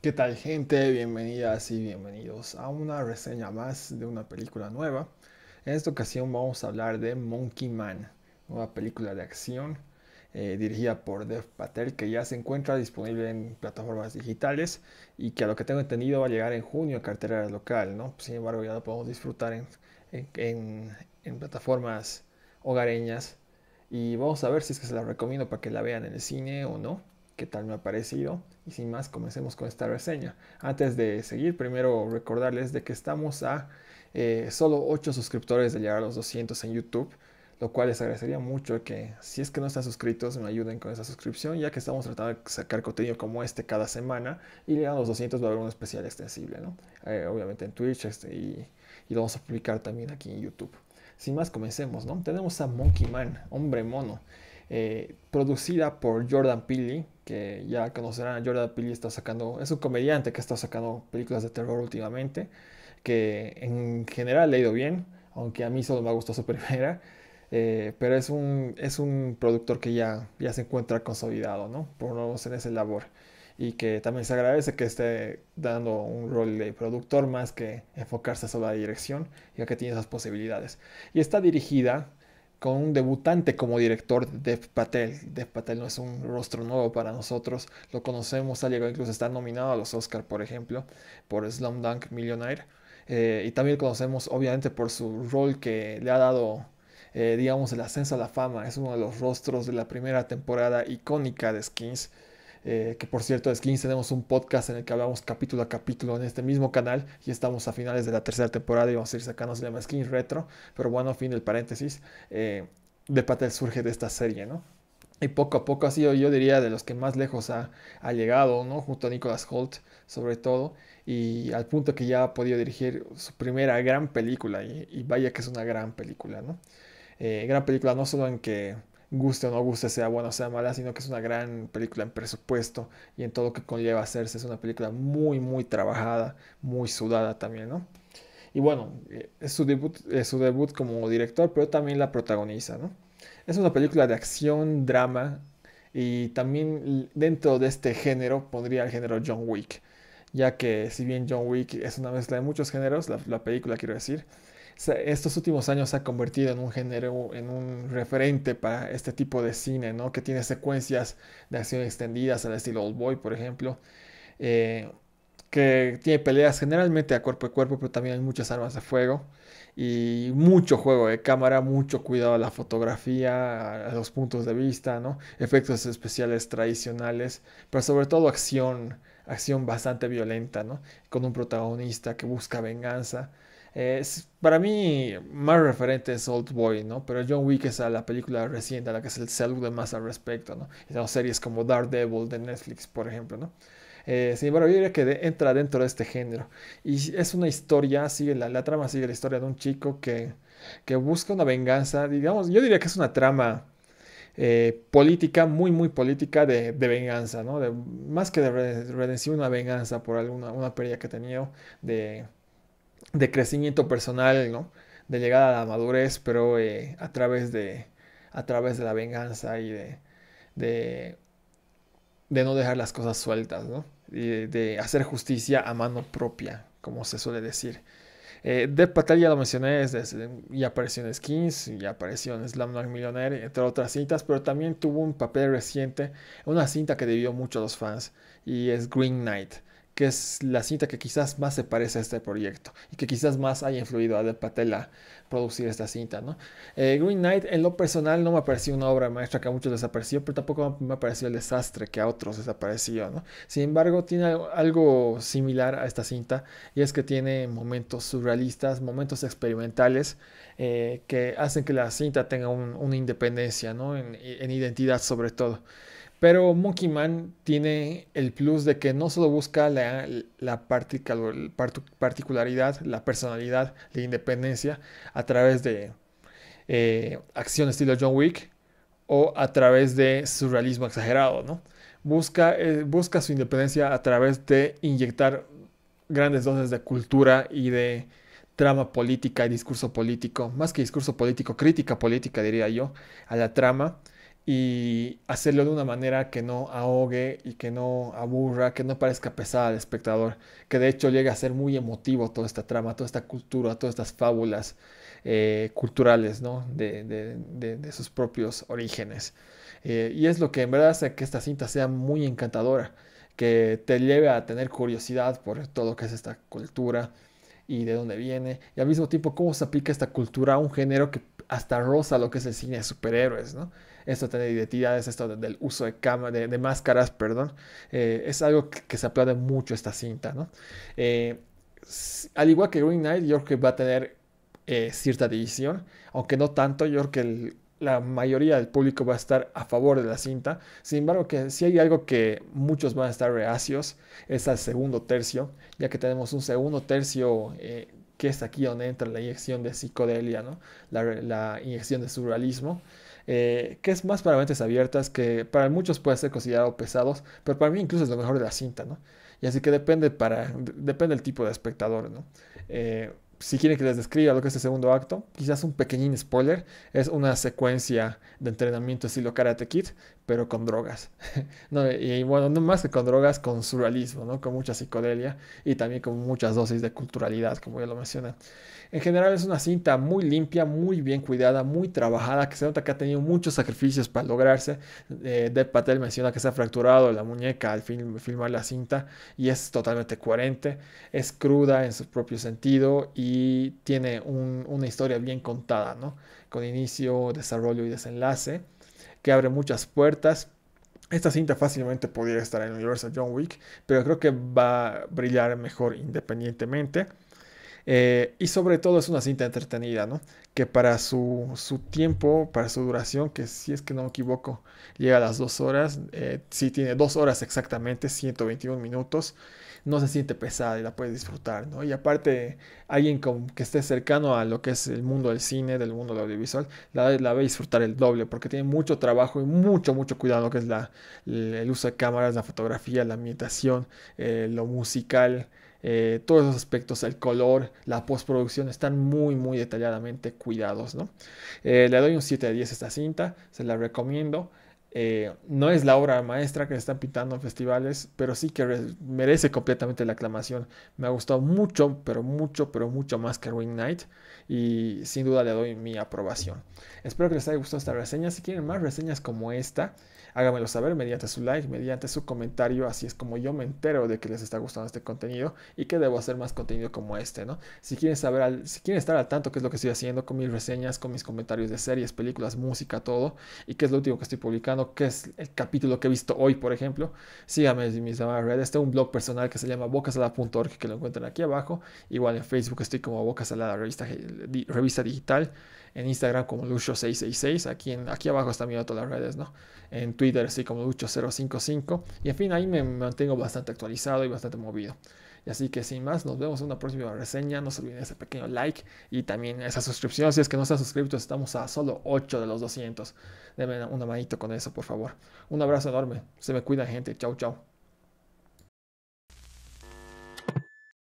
¿Qué tal gente? Bienvenidas y bienvenidos a una reseña más de una película nueva. En esta ocasión vamos a hablar de Monkey Man, nueva película de acción eh, dirigida por Dev Patel que ya se encuentra disponible en plataformas digitales y que a lo que tengo entendido va a llegar en junio a cartera local, ¿no? Sin embargo ya lo podemos disfrutar en plataformas hogareñas y vamos a ver si es que se la recomiendo para que la vean en el cine o no qué tal me ha parecido. Y sin más, comencemos con esta reseña. Antes de seguir, primero recordarles de que estamos a eh, solo 8 suscriptores de llegar a los 200 en YouTube, lo cual les agradecería mucho que si es que no están suscritos me ayuden con esa suscripción, ya que estamos tratando de sacar contenido como este cada semana y llegar a los 200 va a haber un especial extensible, ¿no? Eh, obviamente en Twitch este, y, y lo vamos a publicar también aquí en YouTube. Sin más, comencemos, ¿no? Tenemos a Monkey Man, hombre mono. Eh, producida por Jordan Peele, que ya conocerán, Jordan Peele está sacando, es un comediante que está sacando películas de terror últimamente, que en general le ha ido bien, aunque a mí solo me ha gustado su primera, eh, pero es un, es un productor que ya, ya se encuentra consolidado, ¿no? Por no menos en esa labor. Y que también se agradece que esté dando un rol de productor más que enfocarse solo a la dirección, ya que tiene esas posibilidades. Y está dirigida con un debutante como director, Dev Patel. Dev Patel no es un rostro nuevo para nosotros, lo conocemos, ha llegado incluso está nominado a los Oscar, por ejemplo, por Slumdunk Millionaire. Eh, y también lo conocemos obviamente por su rol que le ha dado, eh, digamos, el ascenso a la fama. Es uno de los rostros de la primera temporada icónica de Skins. Eh, que por cierto, de Skins tenemos un podcast en el que hablamos capítulo a capítulo en este mismo canal y estamos a finales de la tercera temporada y vamos a ir sacando se llama Skins Retro, pero bueno, fin del paréntesis, eh, de Patel surge de esta serie, ¿no? Y poco a poco ha sido, yo diría, de los que más lejos ha, llegado, ¿no? Junto a Nicolas Holt, sobre todo, y al punto que ya ha podido dirigir su primera gran película, y, vaya que es una gran película, ¿no? Eh, gran película no solo en que guste o no guste, sea buena o sea mala, sino que es una gran película en presupuesto y en todo lo que conlleva hacerse. Es una película muy, muy trabajada, muy sudada también, ¿no? Y bueno, eh, es eh, su debut, como director, pero también la protagoniza, ¿no? Es una película de acción, drama y también dentro de este género pondría el género John Wick, ya que si bien John Wick es una mezcla de muchos géneros, la, la película quiero decir, estos últimos años se ha convertido en un género, en un referente para este tipo de cine, ¿no? Que tiene secuencias de acción extendidas al estilo Old Boy, por ejemplo. Eh, que tiene peleas generalmente a cuerpo a cuerpo, pero también hay muchas armas de fuego y mucho juego de cámara, mucho cuidado a la fotografía, a, los puntos de vista, efectos especiales tradicionales, pero sobre todo acción, acción bastante violenta, con un protagonista que busca venganza para mí, más referente es Old Boy, ¿no? Pero John Wick es a la película reciente a la que es el saludo más al respecto, ¿no? Y series como Daredevil de Netflix, por ejemplo, ¿no? Eh, sin embargo, yo diría que entra dentro de este género. Y es una historia, sigue la, trama sigue la historia de un chico que, busca una venganza. Digamos, yo diría que es una trama eh, política, muy, muy política de, de venganza, ¿no? más que de redención, una venganza por alguna una pérdida que tenía de de crecimiento personal, De llegada a la madurez, pero eh, a, través de, a través de la venganza y de, de, no dejar las cosas sueltas, Y de hacer justicia a mano propia, como se suele decir. Eh, Death Patel ya lo mencioné, Y ya apareció en Skins, y apareció en Slamdog Millionaire, entre otras cintas, pero también tuvo un papel reciente, una cinta que debió mucho a los fans, y es Green Knight que es la cinta que quizás más se parece a este proyecto y que quizás más haya influido a de Patel a producir esta cinta. Eh, Green Knight en lo personal no me pareció una obra maestra que a muchos les apareció, pero tampoco me pareció el desastre que a otros les apareció. ¿no? Sin embargo, tiene algo similar a esta cinta y es que tiene momentos surrealistas, momentos experimentales eh, que hacen que la cinta tenga una independencia, en, en identidad sobre todo. Pero Monkey Man tiene el plus de que no solo busca la, particularidad, la personalidad, la independencia a través de eh, acción estilo John Wick o a través de surrealismo exagerado, ¿no? Busca, eh, busca su independencia a través de inyectar grandes dosis de cultura y de trama política y discurso político, más que discurso político, crítica política diría yo, a la trama y hacerlo de una manera que no ahogue y que no aburra, que no parezca pesada al espectador, que de hecho llegue a ser muy emotivo toda esta trama, toda esta cultura, todas estas fábulas eh, culturales ¿no? de, sus propios orígenes. Eh, y es lo que en verdad hace que esta cinta sea muy encantadora, que te lleve a tener curiosidad por todo lo que es esta cultura, y de dónde viene, y al mismo tiempo cómo se aplica esta cultura a un género que hasta rosa lo que es el cine de superhéroes, ¿no? Esto de tener identidades, esto del uso de, cama, de, máscaras, perdón, eh, es algo que, se aplaude mucho esta cinta, ¿no? Eh, al igual que Green Knight, yo creo que va a tener eh, cierta división, aunque no tanto, yo creo que el la mayoría del público va a estar a favor de la cinta. Sin embargo, que si hay algo que muchos van a estar reacios es al segundo tercio, ya que tenemos un segundo tercio eh, que es aquí donde entra la inyección de psicodelia, ¿no? la, inyección de surrealismo. Eh, que es más para mentes abiertas, que para muchos puede ser considerado pesados, pero para mí incluso es lo mejor de la cinta, ¿no? Y así que depende para, depende el tipo de espectador, ¿no? Eh, si quieren que les describa lo que es el segundo acto, quizás un pequeñín spoiler, es una secuencia de entrenamiento estilo Karate Kid, pero con drogas. no, y bueno, no más que con drogas, con surrealismo, ¿no? con mucha psicodelia y también con muchas dosis de culturalidad, como ya lo mencioné. En general es una cinta muy limpia, muy bien cuidada, muy trabajada, que se nota que ha tenido muchos sacrificios para lograrse. Eh, Patel menciona que se ha fracturado la muñeca al filmar la cinta y es totalmente coherente, es cruda en su propio sentido y tiene una historia bien contada, ¿no? con inicio, desarrollo y desenlace que abre muchas puertas. Esta cinta fácilmente podría estar en el universo John Wick, pero creo que va a brillar mejor independientemente. Eh, y sobre todo es una cinta entretenida, ¿no? Que para su, tiempo, para su duración, que si es que no me equivoco, llega a las dos horas, eh, si tiene dos horas exactamente, 121 minutos, no se siente pesada y la puede disfrutar, ¿no? Y aparte, alguien que esté cercano a lo que es el mundo del cine, del mundo del audiovisual, la, la ve disfrutar el doble, porque tiene mucho trabajo y mucho, mucho cuidado lo que es el uso de cámaras, la fotografía, la ambientación, eh, lo musical, eh, todos los aspectos, el color, la postproducción, están muy, muy detalladamente cuidados. ¿no? Eh, le doy un 7 de 10 a esta cinta, se la recomiendo. Eh, no es la obra maestra que están pintando en festivales, pero sí que merece completamente la aclamación. Me ha gustado mucho, pero mucho, pero mucho más que Ring Night Y sin duda le doy mi aprobación. Espero que les haya gustado esta reseña. Si quieren más reseñas como esta, hágamelo saber mediante su like, mediante su comentario, así es como yo me entero de que les está gustando este contenido y que debo hacer más contenido como este, ¿no? Si quieren saber, si quieren estar al tanto qué es lo que estoy haciendo con mis reseñas, con mis comentarios de series, películas, música, todo, y qué es lo último que estoy publicando, qué es el capítulo que he visto hoy, por ejemplo, síganme en mis demás redes, tengo un blog personal que se llama bocasalada.org que lo encuentran aquí abajo, igual en Facebook estoy como Bocasalada revista, revista digital, en Instagram como Lucio666, aquí, aquí abajo están viendo todas las redes, ¿no? En Twitter Twitter como 8055 Y en fin, ahí me mantengo bastante actualizado y bastante movido. Y así que sin más, nos vemos en una próxima reseña. No se olviden ese pequeño like y también esa suscripción. Si es que no han suscrito, estamos a solo 8 de los 200. Denme una manito con eso, por favor. Un abrazo enorme. Se me cuida, gente. Chau, chau.